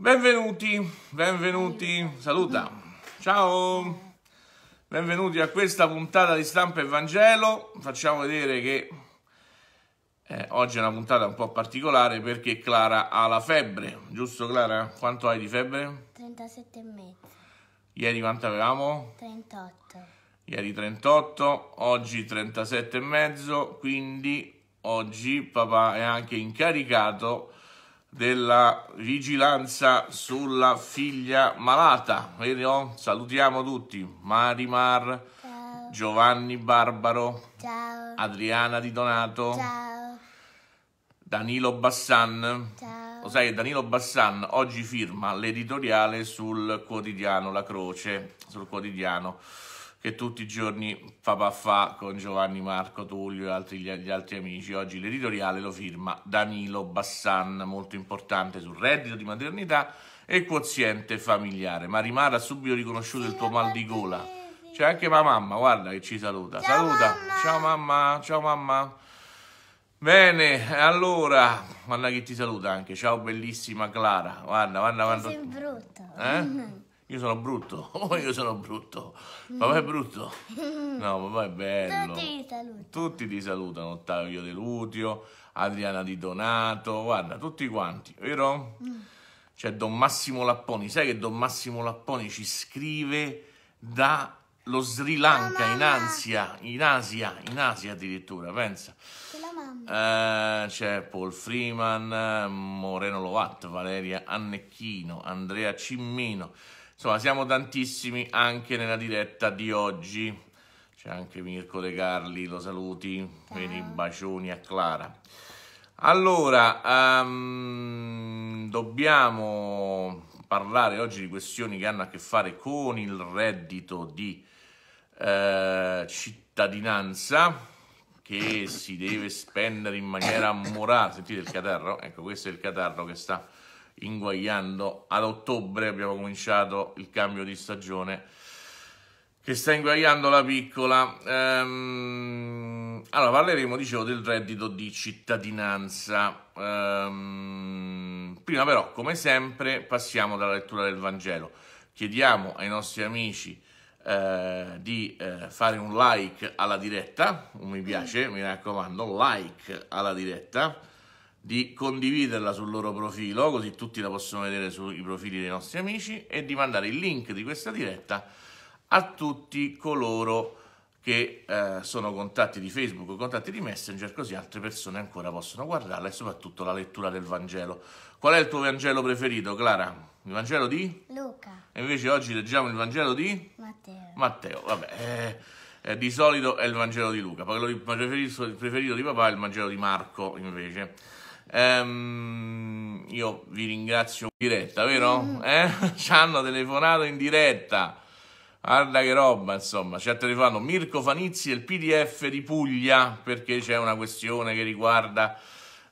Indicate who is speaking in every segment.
Speaker 1: Benvenuti, benvenuti, saluta, ciao, benvenuti a questa puntata di stampa e Vangelo, facciamo vedere che eh, oggi è una puntata un po' particolare perché Clara ha la febbre, giusto Clara? Quanto hai di febbre?
Speaker 2: 37,5.
Speaker 1: Ieri quanto avevamo? 38. Ieri 38, oggi 37,5, quindi oggi papà è anche incaricato della vigilanza sulla figlia malata. Vero? Oh, salutiamo tutti. Marimar, Ciao. Giovanni Barbaro, Ciao. Adriana Di Donato, Ciao. Danilo Bassan. Lo sai Danilo Bassan oggi firma l'editoriale sul quotidiano La Croce, sul quotidiano che tutti i giorni fa paffà con Giovanni Marco Tullio e altri, gli altri amici. Oggi l'editoriale lo firma Danilo Bassan, molto importante sul reddito di maternità e quoziente familiare. Ma rimara subito riconosciuto il tuo mal di gola. C'è anche mia mamma, guarda che ci saluta. Ciao saluta, mamma. ciao mamma, ciao mamma. Bene, allora, guarda che ti saluta anche. Ciao bellissima Clara. Guarda, guarda, guarda. Sei
Speaker 2: brutto.
Speaker 1: Eh? io sono brutto, oh io sono brutto, papà è brutto, no papà è bello, tutti ti salutano, tutti ti salutano Ottavio De Lutio, Adriana Di Donato, guarda tutti quanti, vero? C'è Don Massimo Lapponi, sai che Don Massimo Lapponi ci scrive dallo Sri Lanka, in Asia, in Asia, in Asia addirittura, pensa. Eh, c'è Paul Freeman, Moreno Lovat, Valeria Annecchino, Andrea Cimmino, Insomma, siamo tantissimi anche nella diretta di oggi. C'è anche Mirko De Carli, lo saluti. Vedi, bacioni a Clara. Allora, um, dobbiamo parlare oggi di questioni che hanno a che fare con il reddito di eh, cittadinanza che si deve spendere in maniera morale. Sentite il catarro? Ecco, questo è il catarro che sta inguagliando. Ad ottobre abbiamo cominciato il cambio di stagione che sta inguagliando la piccola. Ehm, allora parleremo, dicevo, del reddito di cittadinanza. Ehm, prima però, come sempre, passiamo dalla lettura del Vangelo. Chiediamo ai nostri amici eh, di eh, fare un like alla diretta, un mi piace, mi raccomando, like alla diretta di condividerla sul loro profilo, così tutti la possono vedere sui profili dei nostri amici, e di mandare il link di questa diretta a tutti coloro che eh, sono contatti di Facebook o contatti di Messenger, così altre persone ancora possono guardarla e soprattutto la lettura del Vangelo. Qual è il tuo Vangelo preferito, Clara? Il Vangelo di? Luca. E invece oggi leggiamo il Vangelo di? Matteo. Matteo, vabbè. Eh, eh, di solito è il Vangelo di Luca, poi quello preferito di papà è il Vangelo di Marco invece. Ehm, io vi ringrazio in diretta, vero? Mm. Eh? Ci hanno telefonato in diretta. Guarda che roba, insomma, ci ha telefonato Mirko Fanizzi e il PDF di Puglia perché c'è una questione che riguarda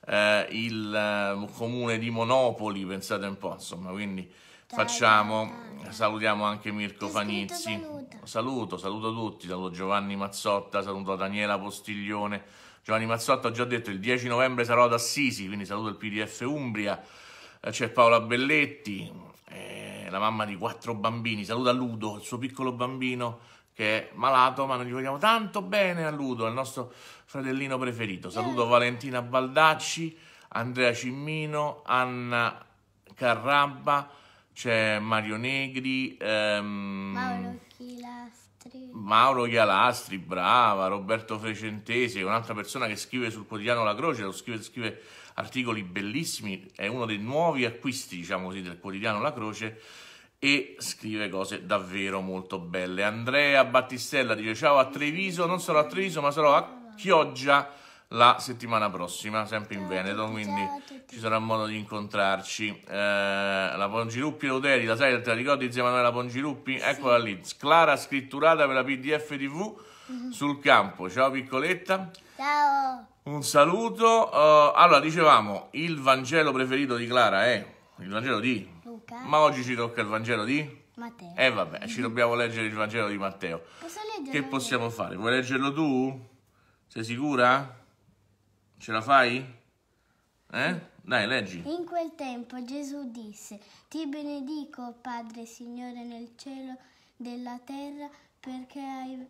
Speaker 1: eh, il eh, comune di Monopoli, pensate un po', insomma, quindi facciamo, salutiamo anche Mirko Fanizzi. Saluto, saluto tutti, saluto Giovanni Mazzotta, saluto Daniela Postiglione Giovanni Mazzotto ha già detto il 10 novembre sarò ad Assisi, quindi saluto il PDF Umbria, eh, c'è Paola Belletti, eh, la mamma di quattro bambini, saluta Ludo, il suo piccolo bambino che è malato, ma noi gli vogliamo tanto bene a Ludo, è il nostro fratellino preferito. Saluto eh. Valentina Baldacci, Andrea Cimmino, Anna Carrabba, c'è Mario Negri, ehm, Paolo Galastri. Mauro Galastri, brava, Roberto Frecentesi, un'altra persona che scrive sul quotidiano La Croce, lo scrive, scrive articoli bellissimi, è uno dei nuovi acquisti, diciamo così, del quotidiano La Croce e scrive cose davvero molto belle. Andrea Battistella dice ciao a Treviso, non sarò a Treviso ma sarò a Chioggia la settimana prossima, sempre in Veneto, quindi ci sarà modo di incontrarci. Eh, la Pongiruppi Luteri, la sai, te la ricordi Emanuela Pongiruppi? Eccola lì, Clara scritturata per la PDF TV mhm. sul campo. Ciao piccoletta.
Speaker 2: Ciao.
Speaker 1: Un saluto. Uh, allora, dicevamo, il Vangelo preferito di Clara è il Vangelo di Luca. Ma oggi ci tocca il Vangelo di Matteo. E eh, vabbè, ci dobbiamo leggere il Vangelo di Matteo. Posso leggerlo? Che possiamo fare? Vuoi leggerlo tu? Sei sicura? Sì. Ce la fai? Eh? Dai, leggi.
Speaker 2: In quel tempo Gesù disse, ti benedico Padre Signore nel cielo della terra perché hai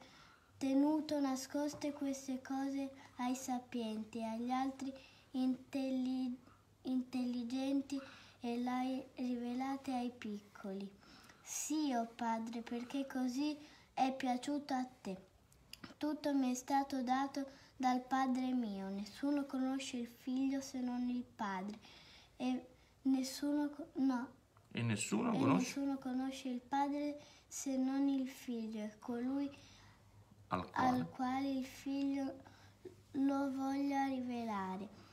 Speaker 2: tenuto nascoste queste cose ai sapienti, agli altri intelli intelligenti e le hai rivelate ai piccoli. Sì, o oh Padre, perché così è piaciuto a te. Tutto mi è stato dato dal Padre mio. Nessuno conosce il Figlio se non il Padre. E nessuno, no.
Speaker 1: e nessuno, e conosce?
Speaker 2: nessuno conosce? il Padre se non il Figlio. E colui
Speaker 1: al quale. al
Speaker 2: quale, il Figlio lo voglia rivelare.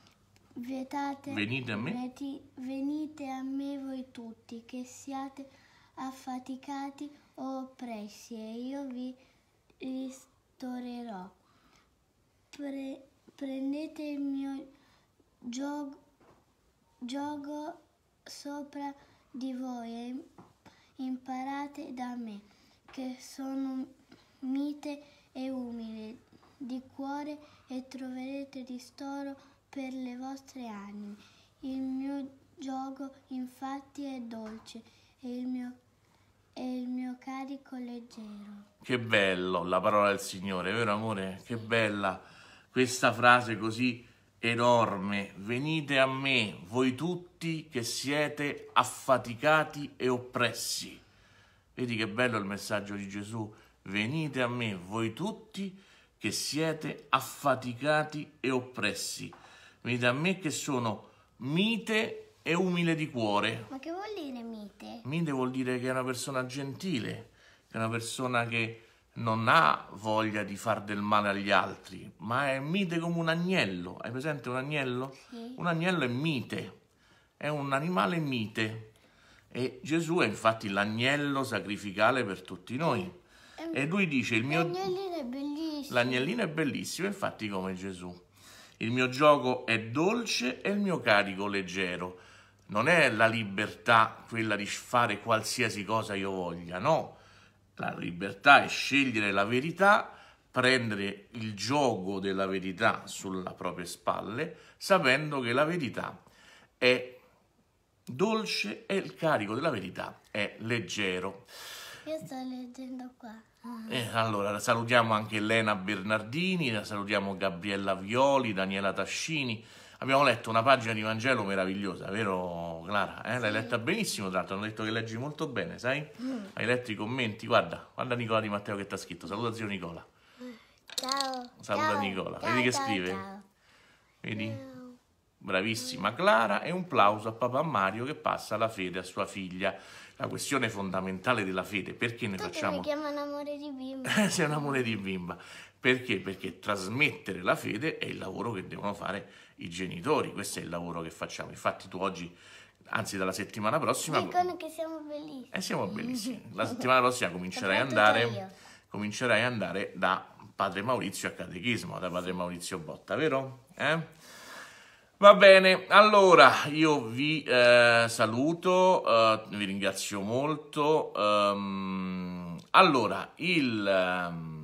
Speaker 2: Vietate, venite a me, veti, venite a me voi tutti che siate affaticati o oppressi e io vi ristorerò pre, prendete il mio gioco, gioco sopra di voi e imparate da me, che sono mite e umile di cuore e troverete ristoro per le vostre anime. Il mio gioco infatti è dolce e il mio, e il mio carico leggero.
Speaker 1: Che bello la parola del Signore, vero amore? Che bella! questa frase così enorme, venite a me voi tutti che siete affaticati e oppressi. Vedi che bello il messaggio di Gesù, venite a me voi tutti che siete affaticati e oppressi. Venite a me che sono mite e umile di cuore.
Speaker 2: Ma che vuol dire mite?
Speaker 1: Mite vuol dire che è una persona gentile, che è una persona che non ha voglia di far del male agli altri, ma è mite come un agnello. Hai presente un agnello? Sì. Un agnello è mite, è un animale mite. E Gesù è infatti l'agnello sacrificale per tutti noi. E, lui dice: il mio... L'agnellino
Speaker 2: è bellissimo. L'agnellino
Speaker 1: è bellissimo, infatti, come Gesù. Il mio gioco è dolce e il mio carico leggero. Non è la libertà quella di fare qualsiasi cosa io voglia, no la libertà è scegliere la verità, prendere il gioco della verità sulle proprie spalle, sapendo che la verità è dolce e il carico della verità è leggero.
Speaker 2: Io sto leggendo qua. Eh,
Speaker 1: allora, salutiamo anche Elena Bernardini, salutiamo Gabriella Violi, Daniela Tascini. Abbiamo letto una pagina di Vangelo meravigliosa, vero Clara? Eh? L'hai letta benissimo, tra l'altro, hanno detto che leggi molto bene, sai? Mm. Hai letto i commenti, guarda, guarda Nicola Di Matteo che ti ha scritto, saluta zio Nicola. Ciao. Saluta ciao, Nicola, ciao, vedi che ciao, scrive? Vedi? Bravissima Clara e un plauso a papà Mario che passa la fede a sua figlia. La questione fondamentale della fede, perché ne Tutti facciamo? Perché
Speaker 2: mi chiamano amore di bimba. Eh, sei un
Speaker 1: amore di bimba. Perché? Perché trasmettere la fede è il lavoro che devono fare i genitori, questo è il lavoro che facciamo. Infatti tu oggi, anzi dalla settimana prossima... Dicono
Speaker 2: che siamo bellissimi. Eh, siamo bellissimi. La settimana prossima comincerai ad andare,
Speaker 1: comincerai ad andare da padre Maurizio a catechismo, da padre Maurizio Botta, vero? Eh? Va bene, allora io vi eh, saluto, eh, vi ringrazio molto. Um, allora, il... Um,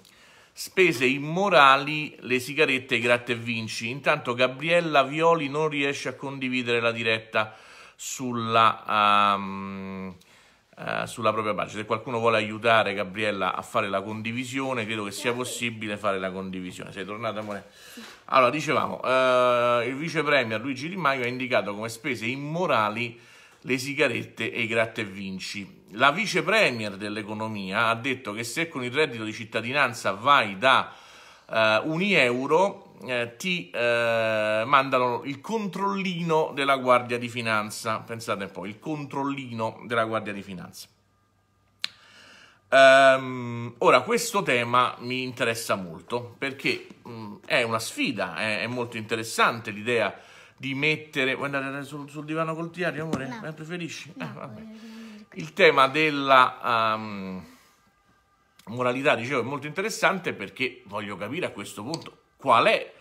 Speaker 1: Spese immorali le sigarette e i e vinci. Intanto Gabriella Violi non riesce a condividere la diretta sulla, um, uh, sulla propria pagina. Se qualcuno vuole aiutare Gabriella a fare la condivisione, credo che sia possibile fare la condivisione. Sei tornata, amore? Allora, dicevamo, uh, il vice premier Luigi Di Maio ha indicato come spese immorali le sigarette e i gratta e vinci. La vice premier dell'economia ha detto che se con il reddito di cittadinanza vai da eh, un euro eh, ti eh, mandano il controllino della Guardia di Finanza. Pensate un po', il controllino della Guardia di Finanza. Um, ora, questo tema mi interessa molto perché mh, mm, è una sfida, è, è molto interessante l'idea di mettere... Vuoi andare sul, sul divano col diario, amore? No. Eh, preferisci? No, eh, vabbè. Il tema della um, moralità, dicevo, è molto interessante perché voglio capire a questo punto qual è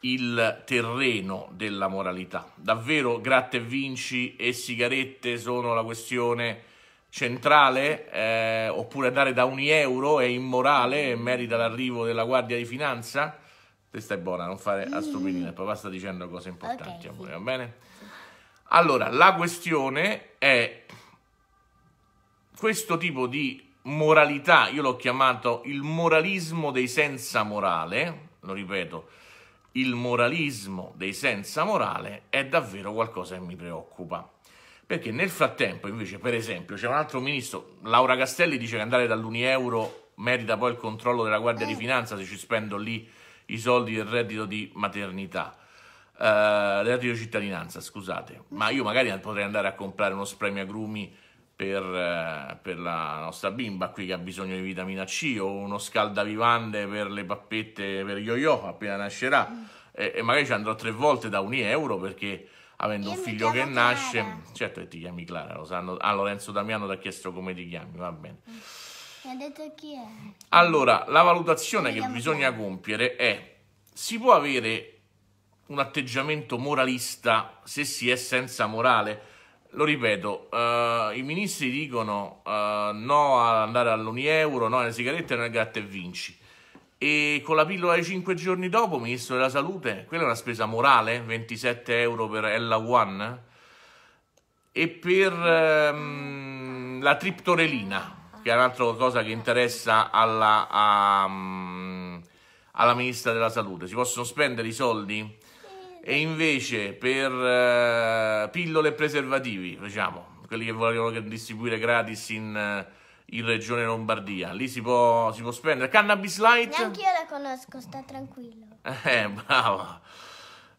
Speaker 1: il terreno della moralità. Davvero gratta e vinci e sigarette sono la questione centrale eh, oppure andare da ogni euro è immorale e merita l'arrivo della Guardia di Finanza? Se stai buona, non fare a stupidine, papà sta dicendo cose importanti okay, a voi, sì. va bene? Allora, la questione è questo tipo di moralità, io l'ho chiamato il moralismo dei senza morale, lo ripeto, il moralismo dei senza morale è davvero qualcosa che mi preoccupa. Perché nel frattempo, invece, per esempio, c'è un altro ministro, Laura Castelli dice che andare dall'Unieuro merita poi il controllo della Guardia di eh. Finanza se ci spendo lì i soldi del reddito di maternità. Uh, reddito di cittadinanza, scusate, ma io magari potrei andare a comprare uno spremi agrumi per, uh, per, la nostra bimba qui che ha bisogno di vitamina C o uno scaldavivande per le pappette per yo-yo appena nascerà e, e, magari ci andrò tre volte da un euro perché avendo io un figlio che Clara. nasce, certo che ti chiami Clara, lo sanno, ah Lorenzo Damiano ti ha chiesto come ti chiami, va bene. Mm. Allora, la valutazione che bisogna compiere è si può avere un atteggiamento moralista se si è senza morale? Lo ripeto, eh, i ministri dicono eh, no ad andare all'Uni no alle sigarette, non al gatto e vinci. E con la pillola di 5 giorni dopo, ministro della salute, quella è una spesa morale, 27 euro per Ella One e per ehm, la triptorelina, che è un'altra cosa che interessa alla, a, mm, alla ministra della salute. Si possono spendere i soldi e invece per eh, pillole e preservativi, diciamo, quelli che vogliono distribuire gratis in, eh, in regione Lombardia, lì si può, si può spendere. Cannabis light? Neanche
Speaker 2: io la conosco, sta tranquillo.
Speaker 1: Eh, brava.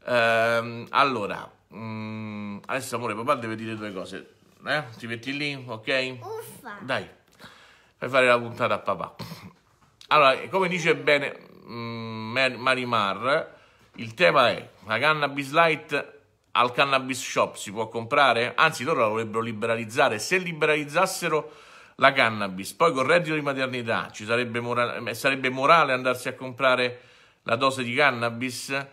Speaker 1: Eh, allora, mh, mm, adesso amore, papà deve dire due cose. Eh? Ti metti lì, ok? Uffa. Dai per fare la puntata a papà. Allora, come dice bene mm, Marimar, il tema è la cannabis light al cannabis shop si può comprare? Anzi, loro la vorrebbero liberalizzare. Se liberalizzassero la cannabis, poi con reddito di maternità ci sarebbe, mora- eh, sarebbe morale andarsi a comprare la dose di cannabis?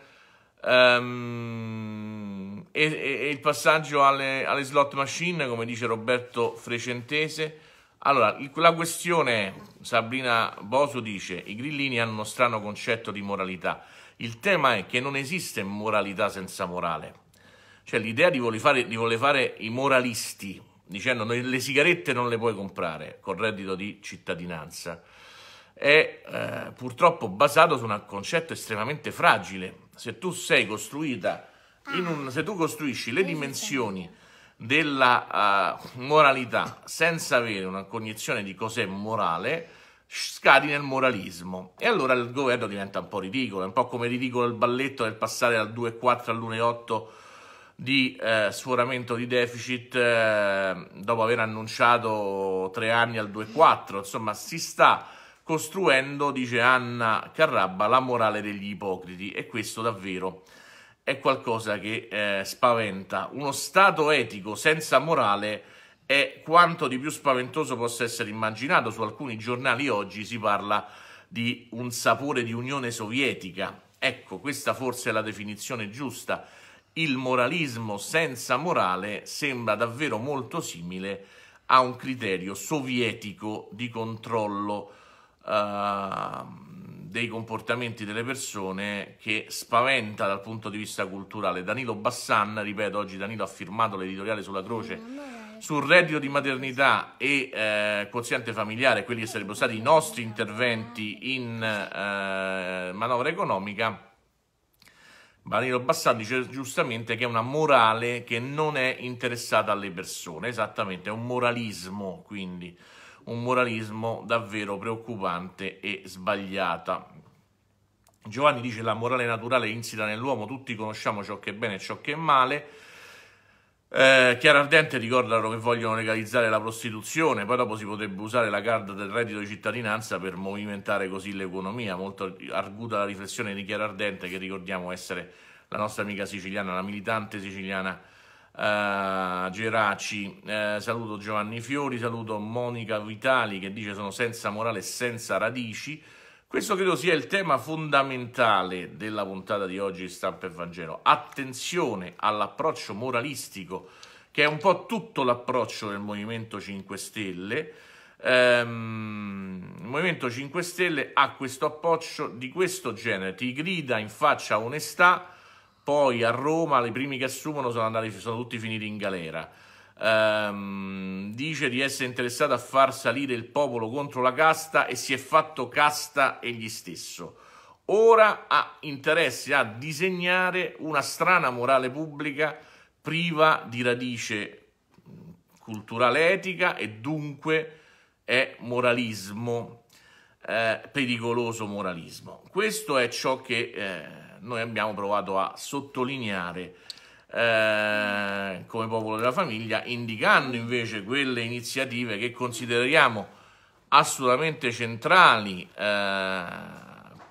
Speaker 1: Um, e, e, e, il passaggio alle, alle slot machine, come dice Roberto Frecentese, allora, la questione, Sabrina Boso dice, i grillini hanno uno strano concetto di moralità. Il tema è che non esiste moralità senza morale. Cioè l'idea di voler, fare, di voler fare i moralisti, dicendo le sigarette non le puoi comprare col reddito di cittadinanza, è eh, purtroppo basato su un concetto estremamente fragile. Se tu sei costruita, un, se tu costruisci le dimensioni della uh, moralità senza avere una cognizione di cos'è morale scadi nel moralismo e allora il governo diventa un po' ridicolo, è un po' come ridicolo il balletto nel passare dal 2,4 all'1,8 di eh, sforamento di deficit eh, dopo aver annunciato tre anni al 2,4, insomma si sta costruendo, dice Anna Carrabba, la morale degli ipocriti e questo davvero è qualcosa che eh, spaventa. Uno Stato etico senza morale è quanto di più spaventoso possa essere immaginato. Su alcuni giornali oggi si parla di un sapore di Unione Sovietica. Ecco, questa forse è la definizione giusta. Il moralismo senza morale sembra davvero molto simile a un criterio sovietico di controllo. Uh, dei comportamenti delle persone che spaventa dal punto di vista culturale. Danilo Bassan, ripeto, oggi Danilo ha firmato l'editoriale sulla croce sul reddito di maternità e eh, quoziente familiare, quelli che sarebbero stati i nostri interventi in eh, manovra economica. Danilo Bassan dice giustamente che è una morale che non è interessata alle persone, esattamente, è un moralismo, quindi un moralismo davvero preoccupante e sbagliata. Giovanni dice la morale naturale insita nell'uomo, tutti conosciamo ciò che è bene e ciò che è male. Eh, Chiara Ardente ricordano che vogliono legalizzare la prostituzione, poi dopo si potrebbe usare la card del reddito di cittadinanza per movimentare così l'economia. Molto arguta la riflessione di Chiara Ardente, che ricordiamo essere la nostra amica siciliana, la militante siciliana eh, Geraci, uh, saluto Giovanni Fiori, saluto Monica Vitali che dice sono senza morale e senza radici. Questo credo sia il tema fondamentale della puntata di oggi di Stampa e Vangelo. Attenzione all'approccio moralistico che è un po' tutto l'approccio del Movimento 5 ehm, il Movimento 5 Stelle ha questo approccio di questo genere, ti grida in faccia onestà, poi a Roma i primi che assumono sono, andati, sono tutti finiti in galera. Ehm, dice di essere interessato a far salire il popolo contro la casta e si è fatto casta egli stesso. Ora ha interesse a disegnare una strana morale pubblica priva di radice mm, culturale etica e dunque è moralismo eh, pericoloso moralismo. Questo è ciò che eh, noi abbiamo provato a sottolineare eh, come popolo della famiglia, indicando invece quelle iniziative che consideriamo assolutamente centrali eh,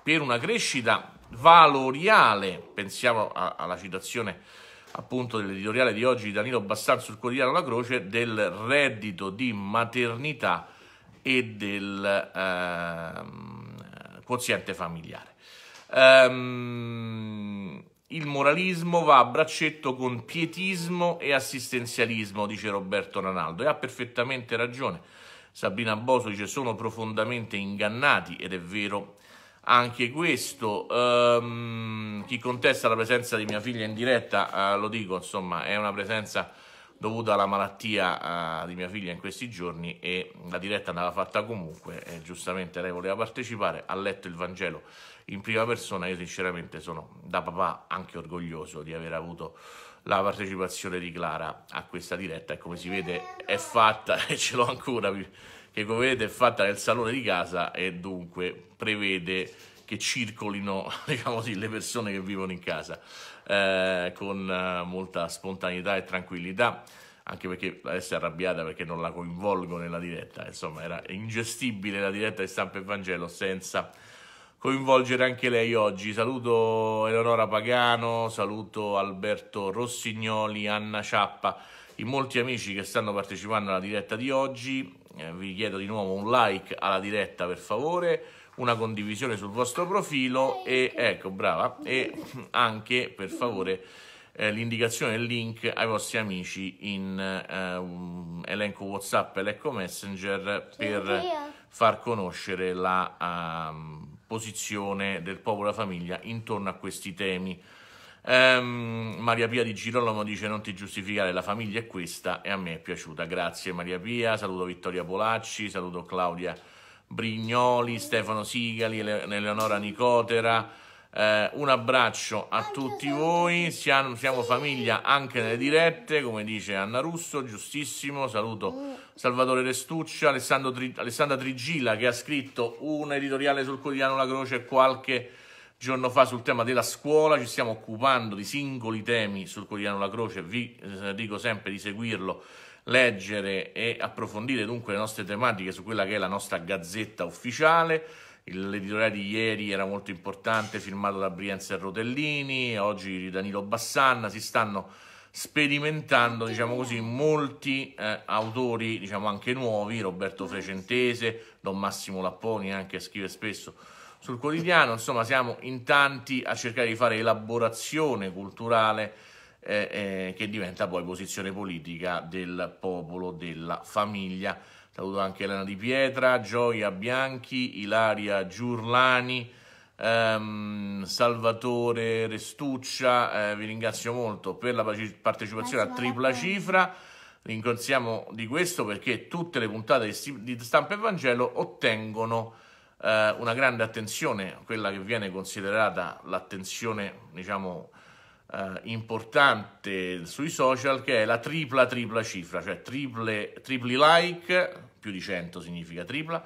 Speaker 1: per una crescita valoriale. Pensiamo a, alla citazione appunto dell'editoriale di oggi di Danilo Bassan sul quotidiano La Croce del reddito di maternità e del ehm, quoziente familiare. Ehm, il moralismo va a braccetto con pietismo e assistenzialismo, dice Roberto Ranaldo, e ha perfettamente ragione. Sabrina Boso dice sono profondamente ingannati ed è vero anche questo. Ehm, chi contesta la presenza di mia figlia in diretta, eh, lo dico, insomma, è una presenza dovuta alla malattia uh, di mia figlia in questi giorni e la diretta andava fatta comunque e giustamente lei voleva partecipare, ha letto il Vangelo in prima persona, io sinceramente sono da papà anche orgoglioso di aver avuto la partecipazione di Clara a questa diretta e come si vede è fatta e ce l'ho ancora che come vedete è fatta nel salone di casa e dunque prevede che circolino diciamo le persone che vivono in casa eh, con eh, molta spontaneità e tranquillità anche perché adesso è arrabbiata perché non la coinvolgo nella diretta insomma era ingestibile la diretta di stampa e Vangelo senza coinvolgere anche lei oggi. Saluto Eleonora Pagano, saluto Alberto Rossignoli, Anna Ciappa, i molti amici che stanno partecipando alla diretta di oggi. Eh, vi chiedo di nuovo un like alla diretta per favore una condivisione sul vostro profilo e ecco, brava, e anche per favore eh, l'indicazione del link ai vostri amici in eh, elenco WhatsApp, elenco Messenger per far conoscere la uh, posizione del popolo e la famiglia intorno a questi temi. Um, Maria Pia di Girolamo dice non ti giustificare, la famiglia è questa e a me è piaciuta. Grazie Maria Pia, saluto Vittoria Polacci, saluto Claudia Brignoli, Stefano Sigali, Eleonora Nicotera. Eh, un abbraccio a tutti voi, siamo, siamo, famiglia anche nelle dirette, come dice Anna Russo, giustissimo, saluto Salvatore Restuccia, Tri, Alessandra Trigilla che ha scritto un editoriale sul quotidiano La Croce qualche giorno fa sul tema della scuola, ci stiamo occupando di singoli temi sul quotidiano La Croce, vi eh, dico sempre di seguirlo leggere e approfondire dunque le nostre tematiche su quella che è la nostra gazzetta ufficiale. L'editoriale di ieri era molto importante, firmato da Brienza Rotellini, oggi di Danilo Bassanna, si stanno sperimentando, diciamo così, molti eh, autori, diciamo anche nuovi, Roberto Frecentese, Don Massimo Lapponi anche scrive spesso sul quotidiano, insomma siamo in tanti a cercare di fare elaborazione culturale eh, eh, che diventa poi posizione politica del popolo, della famiglia. Saluto anche Elena Di Pietra, Gioia Bianchi, Ilaria Giurlani, ehm, Salvatore Restuccia, eh, vi ringrazio molto per la partecipazione a tripla cifra. Ringraziamo di questo perché tutte le puntate di Stampa e Vangelo ottengono eh, una grande attenzione, quella che viene considerata l'attenzione, diciamo, eh, importante sui social che è la tripla tripla cifra, cioè triple, tripli like, più di 100 significa tripla,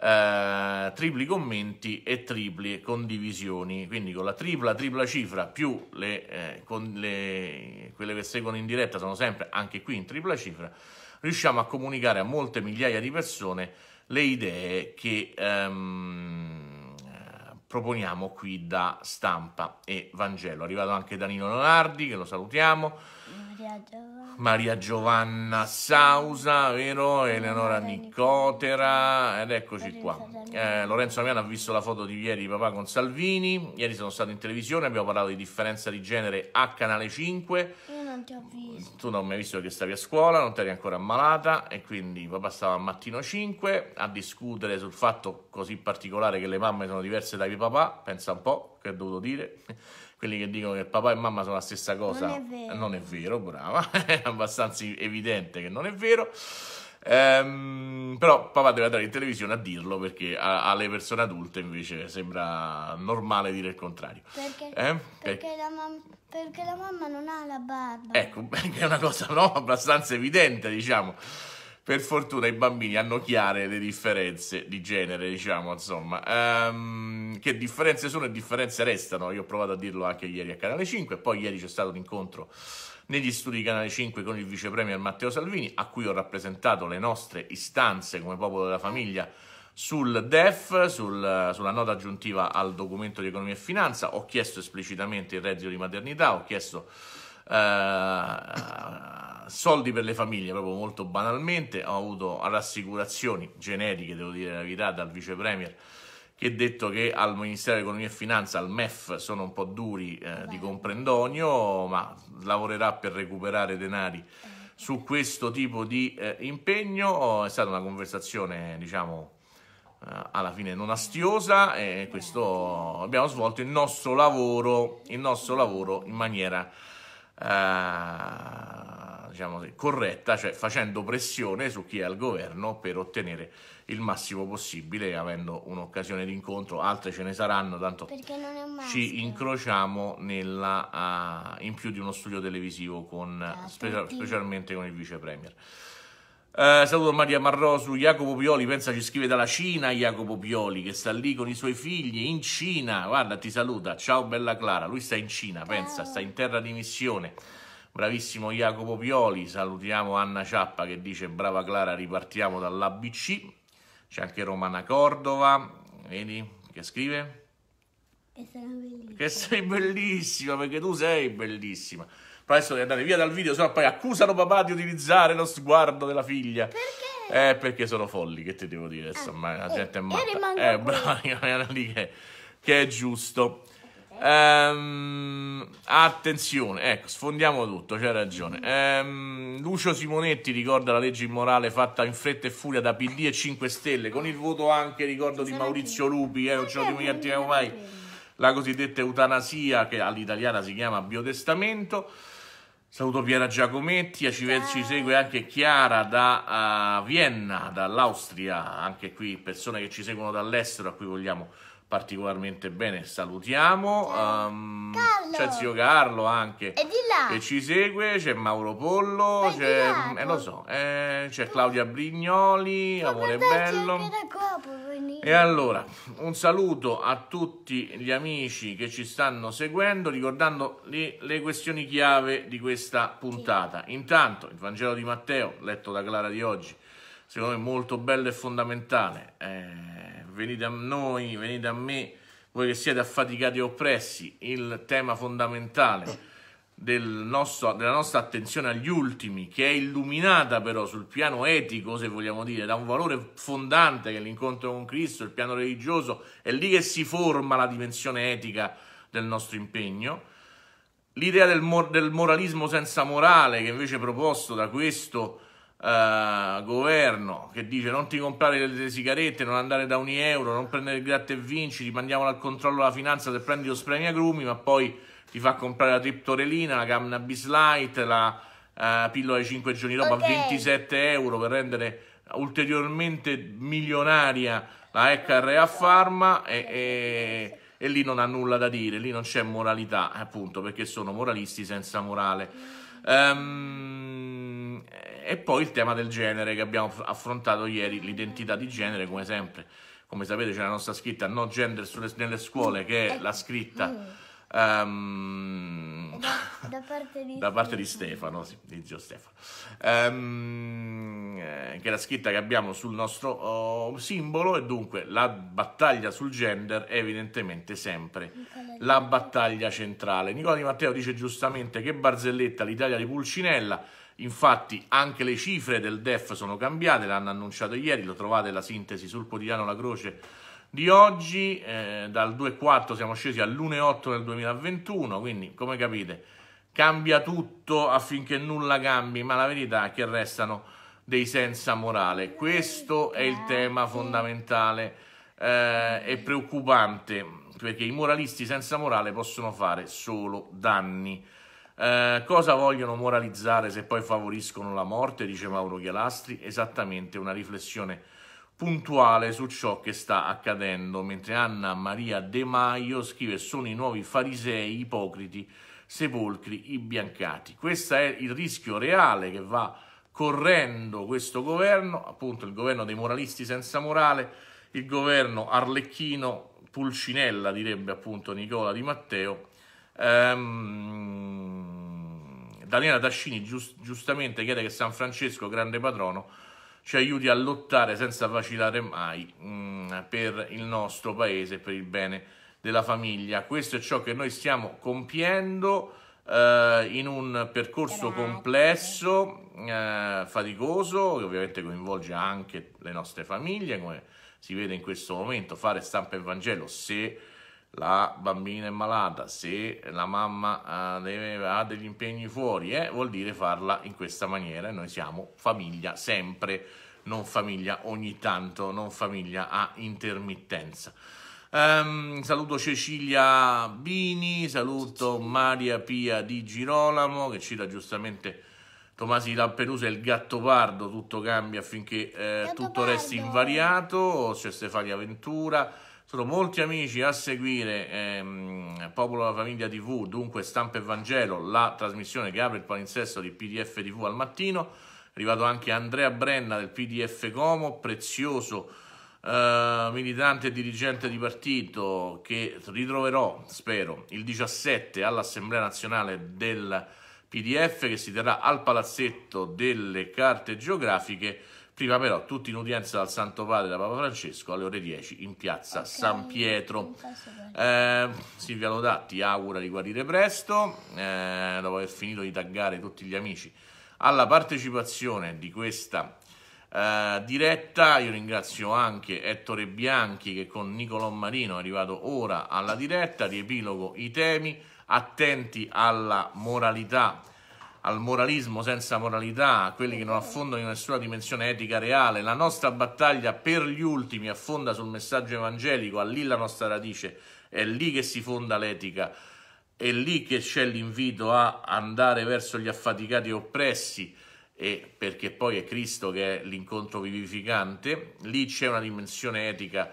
Speaker 1: eh, tripli commenti e tripli condivisioni. Quindi con la tripla tripla cifra più le, eh, le, quelle che seguono in diretta sono sempre anche qui in tripla cifra, riusciamo a comunicare a molte migliaia di persone le idee che... Ehm, proponiamo qui da Stampa e Vangelo. È arrivato anche Danilo Leonardi, che lo salutiamo. Maria Giovanna, Maria Giovanna Sausa, vero? Eleonora Nicotera, ed eccoci qua. Eh, Lorenzo Damiano ha visto la foto di ieri di papà con Salvini. Ieri sono stato in televisione, abbiamo parlato di differenza di genere a Canale 5 non ti ho visto. Tu non mi hai visto che stavi a scuola, non ti eri ancora ammalata e quindi papà stava al mattino 5 a discutere sul fatto così particolare che le mamme sono diverse dai papà, pensa un po' che ho dovuto dire. Quelli che dicono che papà e mamma sono la stessa cosa non è vero, non è vero brava, è abbastanza evidente che non è vero. Ehm, però papà deve andare in televisione a dirlo perché alle persone adulte invece sembra normale dire il contrario. Perché, eh? perché,
Speaker 2: eh. La, mam perché la mamma non ha la barba.
Speaker 1: Ecco, è una cosa no, abbastanza evidente, diciamo per fortuna i bambini hanno chiare le differenze di genere, diciamo, insomma. Ehm, che differenze sono e differenze restano. Io ho provato a dirlo anche ieri a Canale 5, poi ieri c'è stato un incontro negli studi di Canale 5 con il vice premier Matteo Salvini, a cui ho rappresentato le nostre istanze come popolo della famiglia sul DEF, sul, sulla nota aggiuntiva al documento di economia e finanza, ho chiesto esplicitamente il reddito di maternità, ho chiesto eh, soldi per le famiglie, proprio molto banalmente, ho avuto rassicurazioni generiche, devo dire la verità, dal vice premier che è detto che al Ministero dell'Economia e Finanza, al MEF, sono un po' duri eh, di comprendonio, ma lavorerà per recuperare denari su questo tipo di eh, impegno. È stata una conversazione, diciamo, eh, alla fine non astiosa e questo abbiamo svolto il nostro lavoro, il nostro lavoro in maniera... Uh, diciamo, corretta, cioè facendo pressione su chi è al governo per ottenere il massimo possibile, avendo un'occasione di incontro, altre ce ne saranno, tanto ci incrociamo nella, uh, in più di uno studio televisivo, con, ah, eh, specialmente con il vice premier. Uh, saluto Maria Marrosu, Jacopo Pioli, pensa ci scrive dalla Cina Jacopo Pioli che sta lì con i suoi figli in Cina, guarda ti saluta, ciao bella Clara, lui sta in Cina, ciao. pensa, sta in terra di missione. Bravissimo Jacopo Pioli, salutiamo Anna Ciappa che dice brava Clara ripartiamo dall'ABC, c'è anche Romana Cordova, vedi che scrive?
Speaker 2: Che sei bellissima.
Speaker 1: Che sei bellissima perché tu sei bellissima. Però adesso devi andare via dal video, sennò poi accusano papà di utilizzare lo sguardo della figlia. Perché? Eh, perché sono folli, che ti devo dire, ah, insomma, ah, la eh, gente è morta. Eh, brava, lì che, che è giusto. Ehm, attenzione, ecco, sfondiamo tutto, c'è ragione. Ehm, Lucio Simonetti ricorda la legge immorale fatta in fretta e furia da PD e 5 Stelle, con il voto anche, ricordo, di Maurizio Lupi, eh, non ce lo dimentichiamo mai, la cosiddetta eutanasia, che all'italiana si chiama biotestamento. Saluto Piera Giacometti, ci, ci segue anche Chiara da uh, Vienna, dall'Austria, anche qui persone che ci seguono dall'estero a cui vogliamo particolarmente bene. Salutiamo. Um, c'è zio Carlo anche.
Speaker 2: Che ci
Speaker 1: segue, c'è Mauro Pollo, c'è, eh, lo so, eh, c'è Claudia Brignoli, Ma amore bello.
Speaker 2: E allora,
Speaker 1: un saluto a tutti gli amici che ci stanno seguendo, ricordando le, le questioni chiave di questa puntata. Sì. Intanto, il Vangelo di Matteo, letto da Clara di oggi, secondo me molto bello e fondamentale. Eh, venite a noi, venite a me, voi che siete affaticati e oppressi, il tema fondamentale del nostro, della nostra attenzione agli ultimi, che è illuminata però sul piano etico, se vogliamo dire, da un valore fondante che è l'incontro con Cristo, il piano religioso, è lì che si forma la dimensione etica del nostro impegno. L'idea del, mor del moralismo senza morale, che invece è proposto da questo Uh, governo che dice non ti comprare le, le, sigarette, non andare da ogni euro, non prendere il gratta e vinci, ti mandiamo al controllo della finanza se prendi lo spremi agrumi, ma poi ti fa comprare la triptorelina, la cannabis light, la uh, pillola di 5 giorni dopo okay. a 27 euro per rendere ulteriormente milionaria la HRA Pharma e, e, e lì non ha nulla da dire, lì non c'è moralità, appunto, perché sono moralisti senza morale. Um, e poi il tema del genere che abbiamo affrontato ieri, l'identità di genere, come sempre. Come sapete c'è la nostra scritta No Gender sulle, nelle scuole, che è la scritta... Um, da,
Speaker 2: parte di, da parte di
Speaker 1: Stefano, sì, di zio Stefano, um, che è la scritta che abbiamo sul nostro oh, simbolo e dunque la battaglia sul gender è evidentemente sempre okay la battaglia centrale. Nicola Di Matteo dice giustamente che barzelletta l'Italia di Pulcinella, infatti anche le cifre del DEF sono cambiate, l'hanno annunciato ieri, lo trovate la sintesi sul quotidiano La Croce di oggi, eh, dal 2,4 siamo scesi all'1,8 nel 2021, quindi come capite cambia tutto affinché nulla cambi, ma la verità è che restano dei senza morale. Questo è il tema fondamentale eh, e preoccupante perché i moralisti senza morale possono fare solo danni. Eh, cosa vogliono moralizzare se poi favoriscono la morte, dice Mauro Ghialastri, esattamente una riflessione puntuale su ciò che sta accadendo, mentre Anna Maria De Maio scrive sono i nuovi farisei ipocriti, sepolcri imbiancati. Questo è il rischio reale che va correndo questo governo, appunto il governo dei moralisti senza morale, il governo arlecchino Pulcinella, direbbe appunto Nicola Di Matteo. Ehm, Daniela Tascini giust- giustamente chiede che San Francesco, grande patrono, ci aiuti a lottare senza vacillare mai mh, mm, per il nostro paese, per il bene della famiglia. Questo è ciò che noi stiamo compiendo eh, in un percorso Grazie. complesso, eh, faticoso, che ovviamente coinvolge anche le nostre famiglie, come si vede in questo momento, fare stampa e Vangelo se la bambina è malata, se la mamma uh, deve, ha degli impegni fuori, eh, vuol dire farla in questa maniera. E noi siamo famiglia sempre, non famiglia ogni tanto, non famiglia a intermittenza. Um, saluto Cecilia Bini, saluto Maria Pia di Girolamo che cita giustamente Tomasi Lampedusa e il gatto pardo, tutto cambia affinché eh, tutto resti invariato, c'è Stefania Ventura, sono molti amici a seguire ehm, Popolo della Famiglia TV, dunque Stampa e Vangelo, la trasmissione che apre il palinsesto di PDF TV al mattino, è arrivato anche Andrea Brenna del PDF Como, prezioso eh, militante e dirigente di partito che ritroverò, spero, il 17 all'Assemblea Nazionale del PDF che si terrà al palazzetto delle carte geografiche, prima però tutti in udienza dal Santo Padre e da Papa Francesco alle ore 10 in piazza okay. San Pietro. Eh, Silvia Lodà ti augura di guarire presto, eh, dopo aver finito di taggare tutti gli amici alla partecipazione di questa eh, diretta. Io ringrazio anche Ettore Bianchi che con Nicolò Marino è arrivato ora alla diretta, riepilogo i temi attenti alla moralità, al moralismo senza moralità, a quelli che non affondano in nessuna dimensione etica reale. La nostra battaglia per gli ultimi affonda sul messaggio evangelico, ha lì la nostra radice, è lì che si fonda l'etica, è lì che c'è l'invito a andare verso gli affaticati e oppressi, e perché poi è Cristo che è l'incontro vivificante, lì c'è una dimensione etica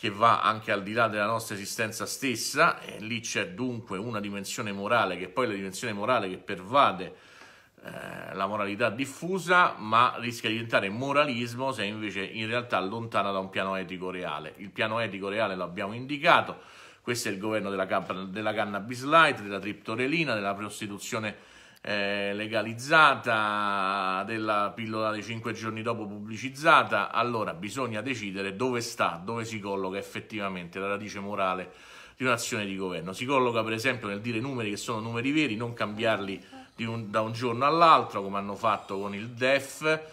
Speaker 1: che va anche al di là della nostra esistenza stessa, e lì c'è dunque una dimensione morale, che è poi la dimensione morale che pervade eh, la moralità diffusa, ma rischia di diventare moralismo se invece in realtà lontana da un piano etico reale. Il piano etico reale lo abbiamo indicato, questo è il governo della, della cannabis light, della triptorelina, della prostituzione eh, legalizzata, della pillola dei 5 giorni dopo pubblicizzata, allora bisogna decidere dove sta, dove si colloca effettivamente la radice morale di un'azione di governo. Si colloca per esempio nel dire numeri che sono numeri veri, non cambiarli un, da un giorno all'altro come hanno fatto con il DEF.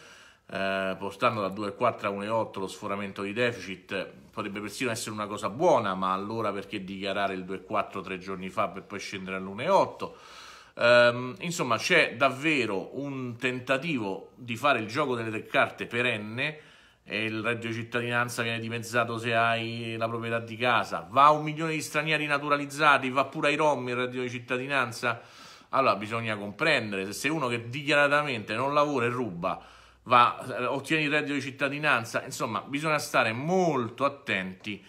Speaker 1: Eh, postando da 2,4 a 1,8 lo sforamento di deficit potrebbe persino essere una cosa buona, ma allora perché dichiarare il 2,4 tre giorni fa per poi scendere all'1,8? Ehm, insomma, c'è davvero un tentativo di fare il gioco delle tre carte perenne. E il reddito di cittadinanza viene dimezzato se hai la proprietà di casa. Va a un milione di stranieri naturalizzati, va pure ai rom il reddito di cittadinanza. Allora bisogna comprendere se uno che dichiaratamente non lavora e ruba va, eh, ottiene il reddito di cittadinanza, insomma bisogna stare molto attenti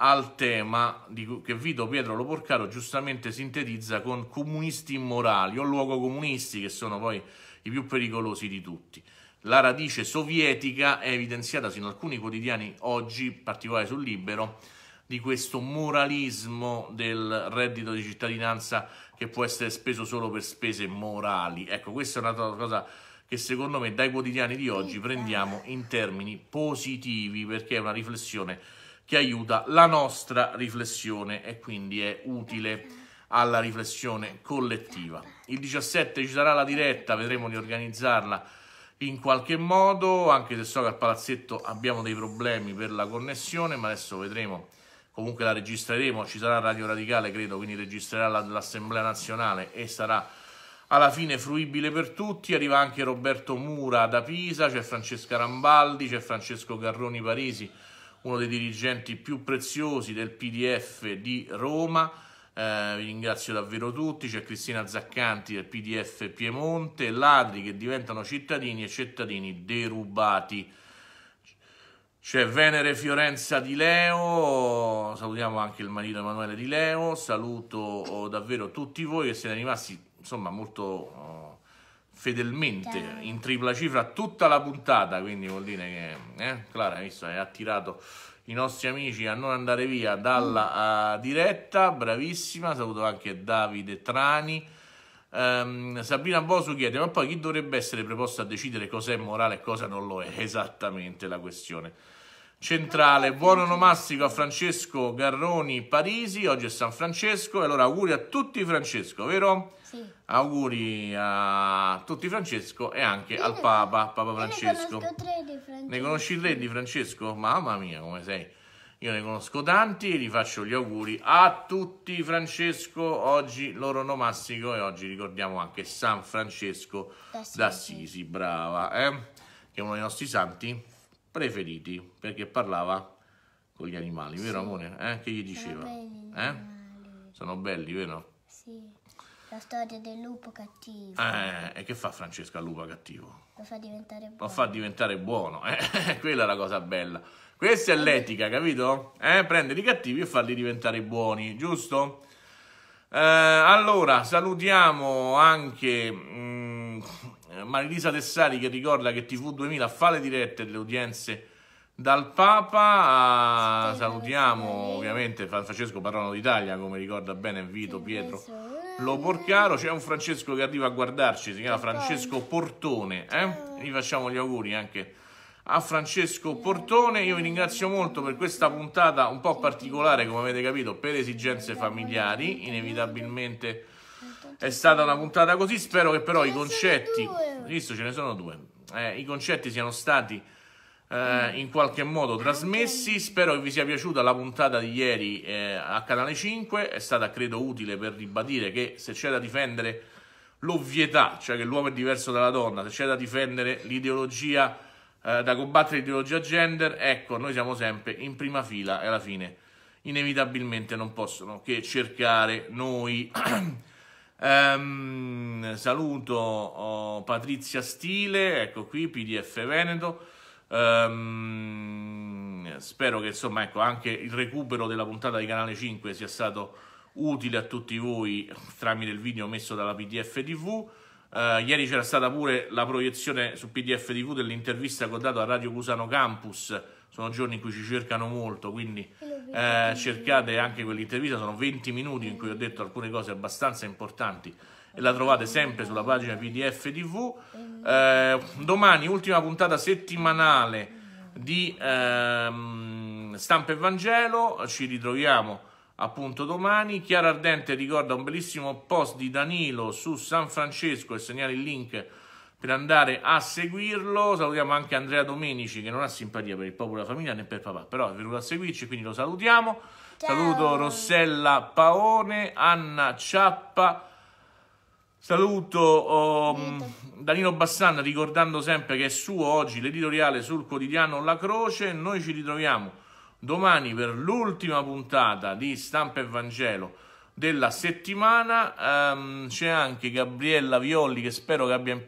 Speaker 1: al tema di, che Vito Pietro Loporcaro giustamente sintetizza con comunisti immorali o luogo comunisti che sono poi i più pericolosi di tutti. La radice sovietica è evidenziata in alcuni quotidiani oggi, in particolare sul Libero, di questo moralismo del reddito di cittadinanza che può essere speso solo per spese morali. Ecco, questa è una cosa che secondo me dai quotidiani di oggi prendiamo eh. in termini positivi perché è una riflessione che aiuta la nostra riflessione e quindi è utile alla riflessione collettiva. Il 17 ci sarà la diretta, vedremo di organizzarla in qualche modo, anche se so che al palazzetto abbiamo dei problemi per la connessione, ma adesso vedremo, comunque la registreremo, ci sarà Radio Radicale credo, quindi registrerà l'Assemblea Nazionale e sarà alla fine fruibile per tutti. Arriva anche Roberto Mura da Pisa, c'è Francesca Rambaldi, c'è Francesco Garroni Parisi, uno dei dirigenti più preziosi del PDF di Roma. Eh, vi ringrazio davvero tutti, c'è Cristina Zaccanti del PDF Piemonte, ladri che diventano cittadini e cittadini derubati. C'è Venere Fiorenza di Leo, salutiamo anche il marito Emanuele di Leo, saluto oh, davvero tutti voi che siete rimasti insomma molto oh, fedelmente in tripla cifra tutta la puntata, quindi vuol dire che eh, Clara hai visto, ha attirato i nostri amici a non andare via dalla uh, diretta, bravissima, saluto anche Davide Trani. Um, ehm, Sabina Bosu chiede, ma poi chi dovrebbe essere preposto a decidere cos'è morale e cosa non lo è? Esattamente la questione centrale. Buon onomastico a Francesco Garroni Parisi, oggi è San Francesco, e allora auguri a tutti Francesco, vero? Sì. Auguri a tutti Francesco e anche io al Papa, Papa Francesco. Ne, Francesco. ne conosci tre di Francesco? Mamma mia, come sei? Io ne conosco tanti e gli faccio gli auguri a tutti Francesco, oggi loro onomastico e oggi ricordiamo anche San Francesco d'Assisi, brava, eh? che è uno dei nostri santi preferiti, perché parlava con gli animali, vero amore? Eh? Che gli diceva? Belli eh? Sono belli, vero? Sì.
Speaker 2: La storia del lupo cattivo. Eh,
Speaker 1: e che fa Francesca al lupo cattivo?
Speaker 2: Lo fa diventare buono. Lo
Speaker 1: fa diventare buono, eh? quella è la cosa bella. Questa è l'etica, capito? Eh? Prendere i cattivi e farli diventare buoni, giusto? Eh, allora, salutiamo anche... Mm, Marilisa Tessari che ricorda che TV2000 fa le dirette delle udienze dal Papa. Salutiamo ovviamente Francesco Patrono d'Italia, come ricorda bene Vito Pietro eh. Lo Porcaro. C'è un Francesco che arriva a guardarci, si chiama Francesco Portone. Eh? Gli facciamo gli auguri anche a Francesco Portone. Io vi ringrazio molto per questa puntata un po' particolare, come avete capito, per esigenze familiari, inevitabilmente è stata una puntata così, spero che però i concetti... Visto, ce ne sono due. Eh, I concetti siano stati eh, in qualche modo trasmessi. Spero che vi sia piaciuta la puntata di ieri eh, a Canale 5. È stata, credo, utile per ribadire che se c'è da difendere l'ovvietà, cioè che l'uomo è diverso dalla donna, se c'è da difendere l'ideologia, eh, da combattere l'ideologia gender, ecco, noi siamo sempre in prima fila e alla fine inevitabilmente non possono che cercare noi Um, saluto oh, Patrizia Stile, ecco qui, PDF Veneto. Um, spero che insomma ecco, anche il recupero della puntata di Canale 5 sia stato utile a tutti voi tramite il video messo dalla PDF TV. Uh, eh, ieri c'era stata pure la proiezione su PDF TV dell'intervista che ho dato a Radio Cusano Campus sono giorni in cui ci cercano molto, quindi eh, cercate anche quell'intervista, sono 20 minuti in cui ho detto alcune cose abbastanza importanti e la trovate sempre sulla pagina PDF TV. Eh, domani ultima puntata settimanale di ehm, Stampa e Vangelo, ci ritroviamo appunto domani. Chiara Ardente ricorda un bellissimo post di Danilo su San Francesco e segnala il link per andare a seguirlo. Salutiamo anche Andrea Domenici che non ha simpatia per il popolo della famiglia né per papà, però è venuto a seguirci, quindi lo salutiamo. Ciao. Saluto Rossella Paone, Anna Ciappa. Saluto um, Danilo Bassan ricordando sempre che è suo oggi l'editoriale sul quotidiano La Croce. Noi ci ritroviamo domani per l'ultima puntata di Stampa e Vangelo della settimana um, c'è anche Gabriella Violli che spero che abbia,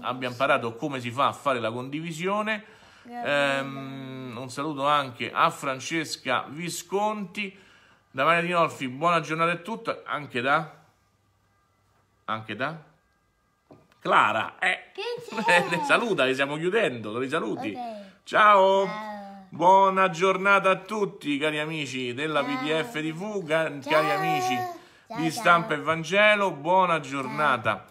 Speaker 1: abbia, imparato come si fa a fare la condivisione um, un saluto anche a Francesca Visconti da Maria Dinolfi buona giornata a tutti anche da anche da Clara eh. saluta che stiamo chiudendo li saluti okay. ciao. ciao. Buona giornata a tutti, cari amici della PDF TV, cari amici di Stampa e Vangelo. Buona giornata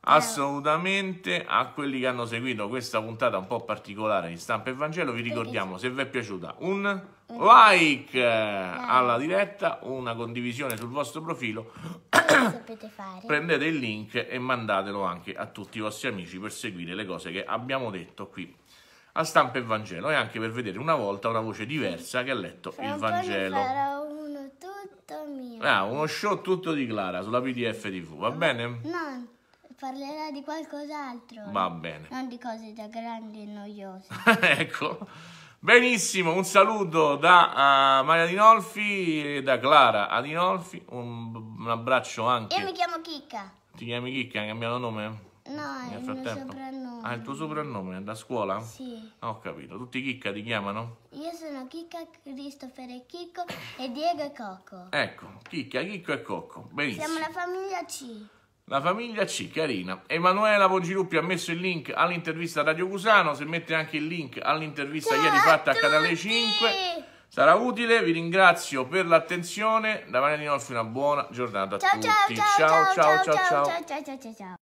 Speaker 1: assolutamente a quelli che hanno seguito questa puntata un po' particolare di Stampa e Vangelo. Vi ricordiamo, se vi è piaciuta, un eh, like alla diretta, una condivisione sul vostro profilo. Prendete il link e mandatelo anche a tutti i vostri amici per seguire le cose che abbiamo detto qui a stampa il Vangelo e anche per vedere una volta una voce diversa che ha letto Fra il Vangelo.
Speaker 2: Farò uno
Speaker 1: tutto mio. Ah, uno show tutto di Clara sulla PDF TV, va no, bene?
Speaker 2: No, parlerà di qualcos'altro. Va bene. Non di cose da grandi e noiose.
Speaker 1: ecco. Benissimo, un saluto da uh, Maria Dinolfi e da Clara Adinolfi, un, un abbraccio anche. Io mi
Speaker 2: chiamo Chicca.
Speaker 1: Ti chiami Chicca, hai cambiato nome? No, è il mio soprannome. Ah, il tuo soprannome? Da scuola? Sì. Ah, ho capito. Tutti Chicca ti chiamano?
Speaker 2: Io sono Chicca, Christopher e Chicco e Diego e Cocco.
Speaker 1: Ecco, Chicca, Chicco e Cocco. Benissimo. Siamo la
Speaker 2: famiglia C.
Speaker 1: La famiglia C, carina. Emanuela Pongiruppi ha messo il link all'intervista a Radio Cusano, se mette anche il link all'intervista ieri fatta a, a Canale 5 sarà utile. Vi ringrazio per l'attenzione. Da Maria Di Nolfi una buona giornata ciao, a tutti. Ciao ciao ciao ciao ciao ciao ciao
Speaker 2: ciao ciao ciao ciao.